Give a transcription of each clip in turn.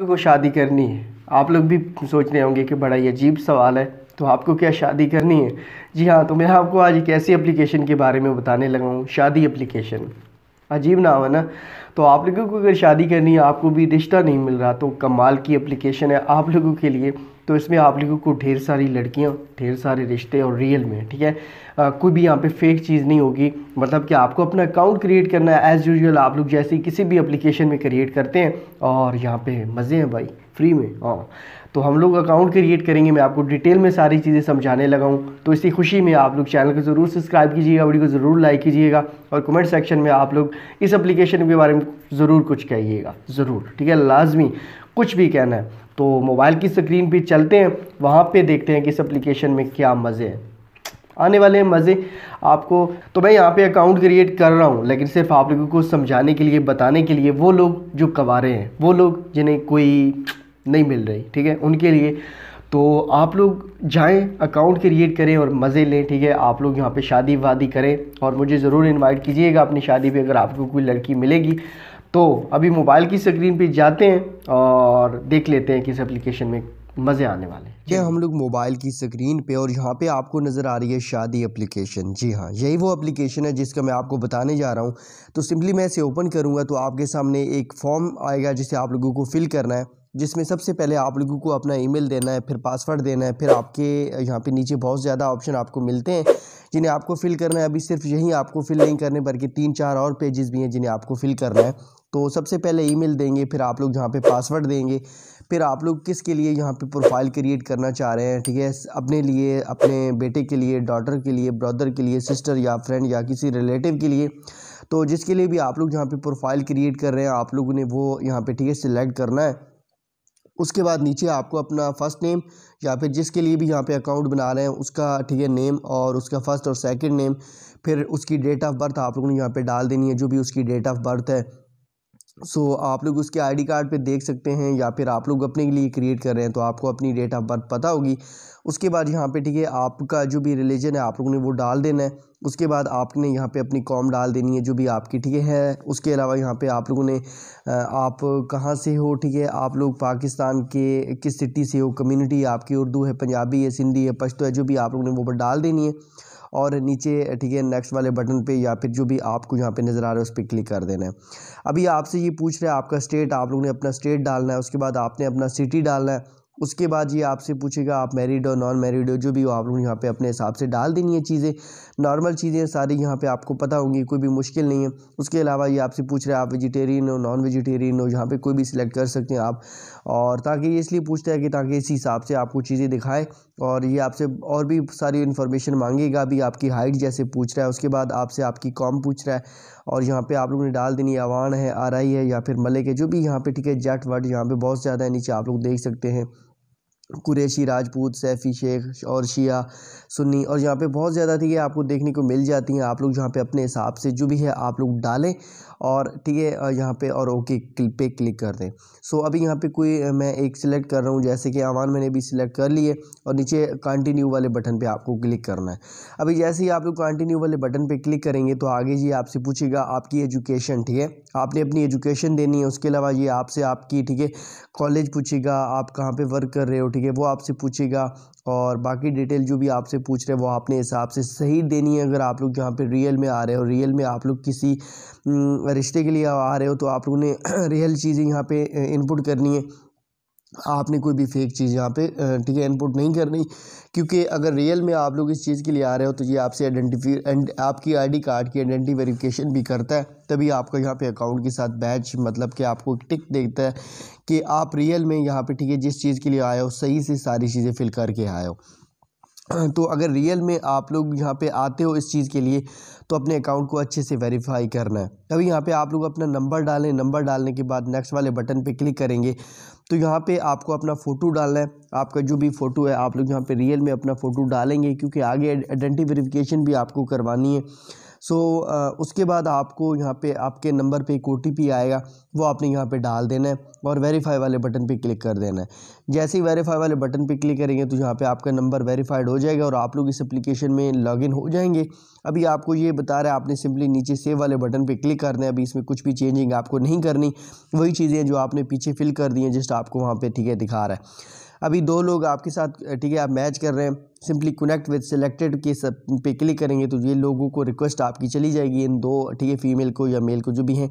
को शादी करनी है आप लोग भी सोच रहे होंगे कि बड़ा ही अजीब सवाल है तो आपको क्या शादी करनी है जी हाँ तो मैं आपको आज एक ऐसी एप्लीकेशन के बारे में बताने लगा हूँ शादी अप्लीकेशन अजीब नाम है ना तो आप लोगों को अगर शादी करनी है आपको भी रिश्ता नहीं मिल रहा तो कमाल की एप्लीकेशन है आप लोगों के लिए तो इसमें आप लोगों को ढेर सारी लड़कियाँ ढेर सारे रिश्ते और रियल में ठीक है आ, कोई भी यहाँ पे फेक चीज़ नहीं होगी मतलब कि आपको अपना अकाउंट क्रिएट करना है एज़ यूजल आप लोग जैसे किसी भी अप्लीकेशन में क्रिएट करते हैं और यहाँ पे मज़े हैं भाई फ्री में हाँ तो हम लोग अकाउंट क्रिएट करेंगे मैं आपको डिटेल में सारी चीज़ें समझाने लगा हूँ तो इसी खुशी में आप लोग चैनल को ज़रूर सब्सक्राइब कीजिएगा वीडियो को ज़रूर लाइक कीजिएगा और कमेंट सेक्शन में आप लोग इस एप्लीकेशन के बारे में ज़रूर कुछ कहिएगा ज़रूर ठीक है लाजमी कुछ भी कहना है तो मोबाइल की स्क्रीन पर चलते हैं वहाँ पर देखते हैं कि इस अप्लीकेशन में क्या मज़े हैं आने वाले हैं मज़े आपको तो मैं यहाँ पे अकाउंट क्रिएट कर रहा हूँ लेकिन सिर्फ आप लोगों को समझाने के लिए बताने के लिए वो लोग जो कवारे हैं वो लोग जिन्हें कोई नहीं मिल रही ठीक है उनके लिए तो आप लोग जाएं अकाउंट क्रिएट करें और मज़े लें ठीक है आप लोग यहाँ पे शादी वादी करें और मुझे ज़रूर इन्वाइट कीजिएगा अपनी शादी पर अगर आपको कोई लड़की मिलेगी तो अभी मोबाइल की स्क्रीन पे जाते हैं और देख लेते हैं कि इस एप्लीकेशन में मज़े आने वाले हैं ये हम लोग मोबाइल की स्क्रीन पे और यहाँ पे आपको नज़र आ रही है शादी एप्लीकेशन जी हाँ यही वो एप्लीकेशन है जिसका मैं आपको बताने जा रहा हूँ तो सिंपली मैं इसे ओपन करूँगा तो आपके सामने एक फॉर्म आएगा जिसे आप लोगों को फिल करना है जिसमें सबसे पहले आप लोगों को अपना ईमेल देना है फिर पासवर्ड देना है फिर आपके यहाँ पे नीचे बहुत ज़्यादा ऑप्शन आपको मिलते हैं जिन्हें आपको फ़िल करना है अभी सिर्फ यहीं आपको फ़िल नहीं करने बल्कि तीन चार और पेजेस भी हैं जिन्हें आपको फ़िल करना है तो सबसे पहले ईमेल देंगे फिर आप लोग यहाँ पे पासवर्ड देंगे फिर आप लोग किसके लिए यहाँ पे प्रोफाइल क्रिएट करना चाह रहे हैं ठीक है अपने लिए अपने बेटे के लिए डॉटर के लिए ब्रदर के लिए सिस्टर या फ्रेंड या किसी रिलेटिव के लिए तो जिसके लिए भी आप लोग यहाँ पर प्रोफाइल क्रिएट कर रहे हैं आप लोगों ने वो यहाँ पर ठीक है सिलेक्ट करना है उसके बाद नीचे आपको अपना फ़र्स्ट नेम या फिर जिसके लिए भी यहाँ पे अकाउंट बना रहे हैं उसका ठीक है नेम और उसका फ़र्स्ट और सेकंड नेम फिर उसकी डेट ऑफ़ बर्थ आप लोगों ने यहाँ पे डाल देनी है जो भी उसकी डेट ऑफ़ बर्थ है सो so, आप लोग उसके आईडी कार्ड पे देख सकते हैं या फिर आप लोग अपने लिए क्रिएट कर रहे हैं तो आपको अपनी डेट ऑफ बर्थ पता होगी उसके बाद यहाँ पे ठीक है आपका जो भी रिलीजन है आप लोगों ने वो डाल देना है उसके बाद आपने यहाँ पे अपनी कॉम डाल देनी है जो भी आपकी ठीक है उसके अलावा यहाँ पे आप लोगों ने आप कहाँ से हो ठीक है आप लोग पाकिस्तान के किस सिटी से हो कम्युनिटी आपकी उर्दू है पंजाबी है सिंधी है पश्तो है जो भी आप लोगों ने वो डाल देनी है और नीचे ठीक है नेक्स्ट वाले बटन पे या फिर जो भी आपको यहाँ पे नज़र आ रहा है उस पर क्लिक कर देना है अभी आपसे ये पूछ रहे हैं आपका स्टेट आप लोग ने अपना स्टेट डालना है उसके बाद आपने अपना सिटी डालना है उसके बाद ये आपसे पूछेगा आप मैरिड हो नॉन मैरिड हो जो भी हो आप लोग यहाँ पे अपने हिसाब से डाल देनी है चीज़ें नॉर्मल चीज़ें सारी यहाँ पे आपको पता होंगी कोई भी मुश्किल नहीं है उसके अलावा ये आपसे पूछ रहे हैं आप वेजिटेरियन हो नॉन वेजिटेरियन हो यहाँ पे कोई भी सिलेक्ट कर सकते हैं आप और ताकि ये इसलिए पूछता है कि ताकि इस हिसाब से आपको चीज़ें दिखाए और ये आपसे और भी सारी इन्फॉर्मेशन मांगेगा भी आपकी हाइट जैसे पूछ रहा है उसके बाद आपसे आपकी कॉम पूछ रहा है और यहाँ पे आप लोगों ने डाल देनी आवान है आर आई है या फिर मलिक है जो भी यहाँ पे ठीक है जेट वर्ड यहाँ पे बहुत ज़्यादा है नीचे आप लोग देख सकते हैं कुरेशी राजपूत सैफ़ी शेख और शिया सुन्नी और यहाँ पे बहुत ज़्यादा थी है आपको देखने को मिल जाती हैं आप लोग यहाँ पे अपने हिसाब से जो भी है आप लोग डालें और ठीक है यहाँ पे और ओके क्लिक पे क्लिक कर दें सो so, अभी यहाँ पे कोई मैं एक सिलेक्ट कर रहा हूँ जैसे कि आवान मैंने भी सिलेक्ट कर लिए और नीचे कंटिन्यू वाले बटन पे आपको क्लिक करना है अभी जैसे ही आप लोग कंटिन्यू वाले बटन पे क्लिक करेंगे तो आगे जी आपसे पूछेगा आपकी एजुकेशन ठीक है आपने अपनी एजुकेशन देनी है उसके अलावा ये आपसे आपकी ठीक है कॉलेज पूछेगा आप कहाँ पर वर्क कर रहे हो ठीक ठीक है वो आपसे पूछेगा और बाकी डिटेल जो भी आपसे पूछ रहे हैं वो आपने हिसाब से सही देनी है अगर आप लोग यहाँ पे रियल में आ रहे हो रियल में आप लोग किसी हम्म, रिश्ते के लिए आ रहे हो तो आप लोगों ने रियल चीज़ें यहाँ पे इनपुट करनी है आपने कोई भी फेक चीज़ यहाँ पे ठीक है इनपुट नहीं करनी क्योंकि अगर रियल में आप लोग इस चीज़ के लिए आ रहे हो तो ये आपसे आइडेंटिफी आपकी आईडी कार्ड की आइडेंटी वेरिफिकेशन भी करता है तभी आपका यहाँ पे अकाउंट के साथ बैच मतलब कि आपको टिक देखता है कि आप रियल में यहाँ पे ठीक है जिस चीज़ के लिए आए हो सही से सारी चीज़ें फिल करके आए हो तो अगर रियल में आप लोग यहाँ पे आते हो इस चीज़ के लिए तो अपने अकाउंट को अच्छे से वेरीफाई करना है तभी यहाँ पे आप लोग अपना नंबर डालें नंबर डालने के बाद नेक्स्ट वाले बटन पे क्लिक करेंगे तो यहाँ पे आपको अपना फ़ोटो डालना है आपका जो भी फ़ोटो है आप लोग यहाँ पे रियल में अपना फ़ोटो डालेंगे क्योंकि आगे आइडेंटी वेरिफिकेशन भी आपको करवानी है सो उसके बाद आपको यहाँ पे आपके नंबर पे एक ओ आएगा वो आपने यहाँ पे डाल देना है और वेरीफाई वाले बटन पे क्लिक कर देना है जैसे ही वेरीफाई वाले बटन पे क्लिक करेंगे तो यहाँ पे आपका नंबर वेरीफाइड हो जाएगा और आप लोग इस एप्लीकेशन में लॉगिन हो जाएंगे अभी आपको ये बता रहा है आपने सिंपली नीचे सेव वाले बटन पे क्लिक करना है अभी इसमें कुछ भी चेंजिंग आपको नहीं करनी वही चीज़ें जो आपने पीछे फिल कर दी हैं जस्ट आपको वहाँ पर ठीक है दिखा रहा है अभी दो लोग आपके साथ ठीक है आप मैच कर रहे हैं सिंपली कनेक्ट विद सेलेक्टेड के सब पे क्लिक करेंगे तो ये लोगों को रिक्वेस्ट आपकी चली जाएगी इन दो ठीक है फीमेल को या मेल को जो भी हैं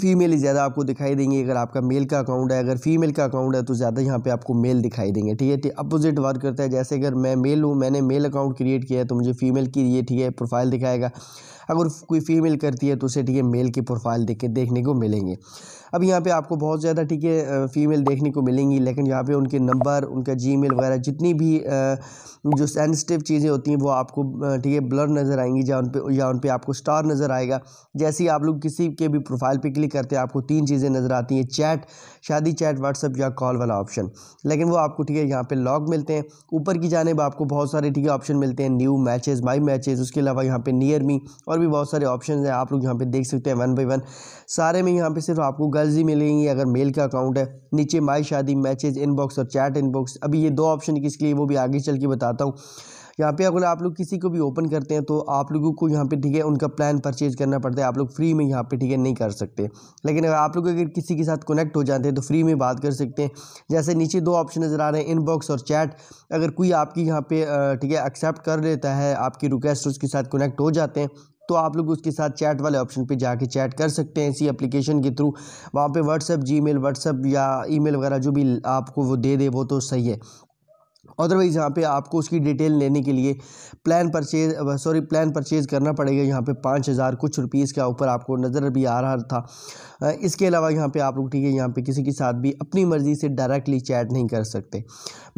फीमेल ही ज़्यादा आपको दिखाई देंगे अगर आपका मेल का अकाउंट है अगर फीमेल का अकाउंट है तो ज़्यादा यहाँ पे आपको मेल दिखाई देंगे ठीक है अपोजिट वर्क करता है जैसे अगर मैं मेल हूँ मैंने मेल अकाउंट क्रिएट किया है तो मुझे फीमेल की ये ठीक है प्रोफाइल दिखाएगा अगर कोई फीमेल करती है तो उसे ठीक है मेल की प्रोफाइल देख के देखने को मिलेंगे अब यहाँ पे आपको बहुत ज़्यादा ठीक है फीमेल देखने को मिलेंगी लेकिन यहाँ पे उनके नंबर उनका जीमेल वगैरह जितनी भी जो सेंसिटिव चीज़ें होती हैं वो आपको ठीक है ब्लर नज़र आएंगी या उन पर या उन पर आपको स्टार नज़र आएगा जैसे ही आप लोग किसी के भी प्रोफाइल पर क्लिक करते हैं आपको तीन चीज़ें नज़र आती हैं चैट शादी चैट व्हाट्सअप या कॉल वाला ऑप्शन लेकिन वो आपको ठीक है यहाँ पर लॉग मिलते हैं ऊपर की जानब आपको बहुत सारे ठीक है ऑप्शन मिलते हैं न्यू मैचेज़ माई मैचेज़ उसके अलावा यहाँ पर नियर मी और और भी बहुत सारे ऑप्शन हैं आप लोग यहाँ पे देख सकते हैं वन बाई वन सारे में यहाँ पे सिर्फ आपको गर्ल्स ही मिलेंगी अगर मेल का अकाउंट है नीचे माई शादी मैसेज इनबॉक्स और चैट इनबॉक्स अभी ये दो ऑप्शन किसके लिए वो भी आगे चल के बताता हूँ यहाँ पे अगर आप लोग किसी को भी ओपन करते हैं तो आप लोगों को यहाँ पे ठीक है उनका प्लान परचेज करना पड़ता है आप लोग फ्री में यहाँ पे ठीक है नहीं कर सकते लेकिन अगर आप लोग अगर किसी के साथ कनेक्ट हो जाते हैं तो फ्री में बात कर सकते हैं जैसे नीचे दो ऑप्शन नज़र आ रहे हैं इनबॉक्स और चैट अगर कोई आपकी यहाँ पे ठीक है एक्सेप्ट कर लेता है आपकी रिक्वेस्ट उसके साथ कनेक्ट हो जाते हैं तो आप लोग उसके साथ चैट वाले ऑप्शन पे जाके चैट कर सकते हैं इसी एप्लीकेशन के थ्रू वहाँ पे व्हाट्सअप जी मेल व्हाट्सअप या ईमेल वगैरह जो भी आपको वो दे दे वो तो सही है अदरवाइज़ यहाँ पे आपको उसकी डिटेल लेने के लिए plan purchase sorry plan purchase करना पड़ेगा यहाँ पे पाँच हज़ार कुछ रुपीस के ऊपर आपको नज़र भी आ रहा था इसके अलावा यहाँ पे आप लोग ठीक है यहाँ पे किसी के साथ भी अपनी मर्ज़ी से डायरेक्टली चैट नहीं कर सकते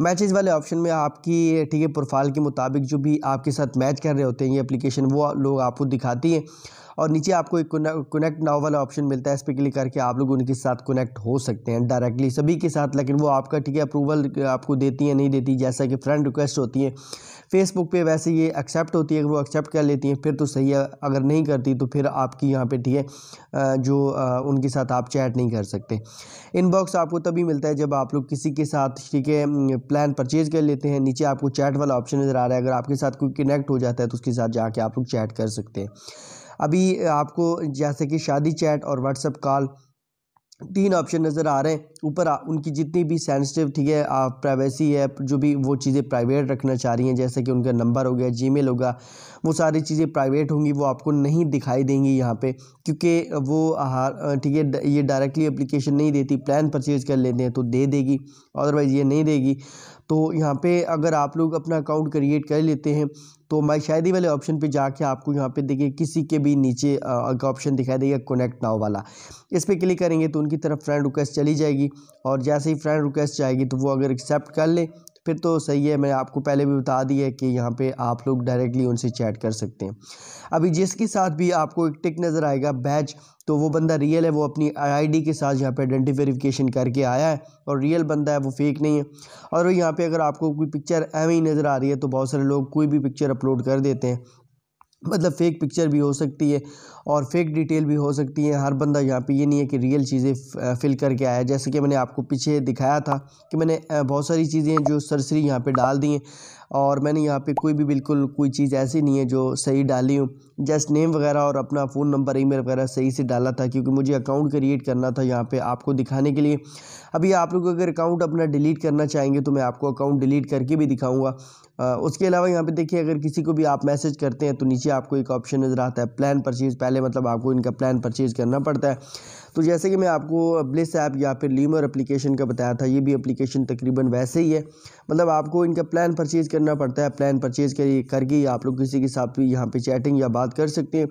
मैचेज़ वाले ऑप्शन में आपकी ठीक है प्रोफाइल के मुताबिक जो भी आपके साथ मैच कर रहे होते हैं ये अप्लीकेशन वो लोग आपको दिखाती है और नीचे आपको एक कनेक्ट नाव वाला ऑप्शन मिलता है इस पर क्लिक करके आप लोग उनके साथ कनेक्ट हो सकते हैं डायरेक्टली सभी के साथ लेकिन वो आपका ठीक है अप्रूवल आपको देती है नहीं देती जैसा कि फ्रेंड रिक्वेस्ट होती है फेसबुक पे वैसे ये एक्सेप्ट होती है अगर वो एक्सेप्ट कर लेती हैं फिर तो सही है अगर नहीं करती तो फिर आपकी यहाँ पे ठीक है जो उनके साथ आप चैट नहीं कर सकते इनबॉक्स आपको तभी मिलता है जब आप लोग किसी के साथ ठीक है प्लान परचेज कर लेते हैं नीचे आपको चैट वाला ऑप्शन नज़र आ रहा है अगर आपके साथ कोई कनेक्ट हो जाता है तो उसके साथ जाके आप लोग चैट कर सकते हैं अभी आपको जैसे कि शादी चैट और व्हाट्सअप कॉल तीन ऑप्शन नज़र आ रहे हैं ऊपर उनकी जितनी भी सेंसिटिव ठीक है प्राइवेसी है जो भी वो चीज़ें प्राइवेट रखना चाह रही हैं जैसे कि उनका नंबर हो गया जीमेल होगा वो सारी चीज़ें प्राइवेट होंगी वो आपको नहीं दिखाई देंगी यहाँ पे क्योंकि वो ठीक है ये डायरेक्टली अप्लीकेशन नहीं देती प्लान परचेज कर लेते हैं तो दे देगी अदरवाइज़ ये नहीं देगी तो यहाँ पे अगर आप लोग अपना अकाउंट क्रिएट कर लेते हैं तो मैं शायद ही वाले ऑप्शन पे जाके आपको यहाँ पे देखिए किसी के भी नीचे का ऑप्शन दिखाई देगा कनेक्ट नाव वाला इस पर क्लिक करेंगे तो उनकी तरफ फ्रेंड रिक्वेस्ट चली जाएगी और जैसे ही फ्रेंड रिक्वेस्ट जाएगी तो वो अगर एक्सेप्ट कर लें फिर तो सही है मैं आपको पहले भी बता दिया है कि यहाँ पे आप लोग डायरेक्टली उनसे चैट कर सकते हैं अभी जिसके साथ भी आपको एक टिक नज़र आएगा बैच तो वो बंदा रियल है वो अपनी आईडी के साथ यहाँ पे वेरीफिकेशन करके आया है और रियल बंदा है वो फेक नहीं है और यहाँ पे अगर आपको कोई पिक्चर एवं ही नज़र आ रही है तो बहुत सारे लोग कोई भी पिक्चर अपलोड कर देते हैं मतलब फेक पिक्चर भी हो सकती है और फेक डिटेल भी हो सकती है हर बंदा यहाँ पे ये नहीं है कि रियल चीज़ें फिल करके आया जैसे कि मैंने आपको पीछे दिखाया था कि मैंने बहुत सारी चीज़ें जो सरसरी यहाँ पे डाल दी हैं और मैंने यहाँ पे कोई भी बिल्कुल कोई चीज़ ऐसी नहीं है जो सही डाली हूँ जस्ट नेम वगैरह और अपना फ़ोन नंबर ईमेल वगैरह सही से डाला था क्योंकि मुझे अकाउंट क्रिएट करना था यहाँ पे आपको दिखाने के लिए अभी आप लोग अगर अकाउंट अपना डिलीट करना चाहेंगे तो मैं आपको अकाउंट डिलीट करके भी दिखाऊँगा उसके अलावा यहाँ पर देखिए अगर किसी को भी आप मैसेज करते हैं तो नीचे आपको एक ऑप्शन नज़र आता है प्लान परचेज़ पहले मतलब आपको इनका प्लान परचेज़ करना पड़ता है तो जैसे कि मैं आपको ब्लिस ऐप या फिर लीमर एप्लीकेशन का बताया था ये भी एप्लीकेशन तकरीबन वैसे ही है मतलब आपको इनका प्लान परचेज़ करना पड़ता है प्लान परचेज़ करिए करके आप लोग किसी के साथ भी यहाँ पर चैटिंग या बात कर सकते हैं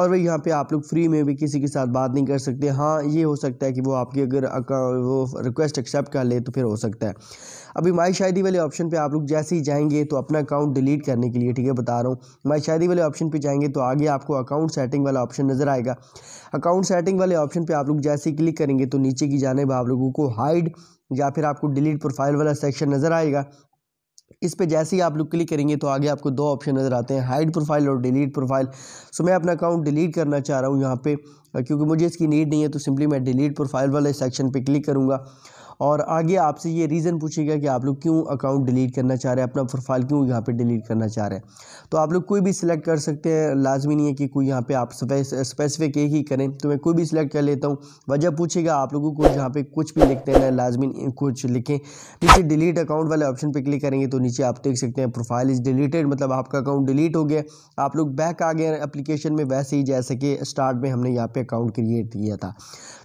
और वही यहाँ पर आप लोग फ्री में भी किसी के साथ बात नहीं कर सकते हाँ ये हो सकता है कि वो आपकी अगर वो रिक्वेस्ट एक्सेप्ट कर ले तो फिर हो सकता है अभी माई शायदी वाले ऑप्शन पे आप लोग जैसे ही जाएंगे तो अपना अकाउंट डिलीट करने के लिए ठीक है बता रहा हूँ माई शादी वाले ऑप्शन पे जाएंगे तो आगे आपको अकाउंट सेटिंग वाला ऑप्शन नज़र आएगा अकाउंट सेटिंग वाले ऑप्शन पे आप लोग जैसे ही क्लिक करेंगे तो नीचे की जाने आप लोगों को हाइड या फिर आपको डिलीट प्रोफाइल वाला सेक्शन नज़र आएगा इस पे जैसे ही आप लोग क्लिक करेंगे तो आगे आपको दो ऑप्शन नज़र आते हैं हाइड प्रोफाइल और डिलीट प्रोफाइल सो मैं अपना अकाउंट डिलीट करना चाह रहा हूँ यहाँ पे क्योंकि मुझे इसकी नीड नहीं है तो सिंपली मैं डिलीट प्रोफाइल वाले सेक्शन पे क्लिक करूँगा और आगे आपसे ये रीज़न पूछेगा कि आप लोग क्यों अकाउंट डिलीट करना चाह रहे हैं अपना प्रोफाइल क्यों यहाँ पर डिलीट करना चाह रहे हैं तो आप लोग कोई भी सिलेक्ट कर सकते हैं लाजमी नहीं है कि कोई यहाँ पर आप स्पेसिफिक एक ही करें तो मैं कोई भी सिलेक्ट कर लेता हूँ वजह पूछेगा आप लोगों को यहाँ पर कुछ भी लिखते हैं लाजमी कुछ लिखें नीचे डिलीट अकाउंट वाले ऑप्शन पर क्लिक करेंगे तो नीचे आप देख सकते हैं प्रोफाइल इज़ डिलीटेड मतलब आपका अकाउंट डिलीट हो गया आप लोग बैक आ गए एप्लीकेशन में वैसे ही जैसे कि स्टार्ट में हमने यहाँ पर अकाउंट क्रिएट किया था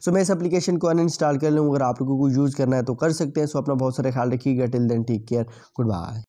सो मैं इस अपलीकेशन को अन कर लूँ अगर आप लोगों को यूज़ कर करना है तो कर सकते हैं सो अपना बहुत सारे ख्याल रखिएगा till then take care good bye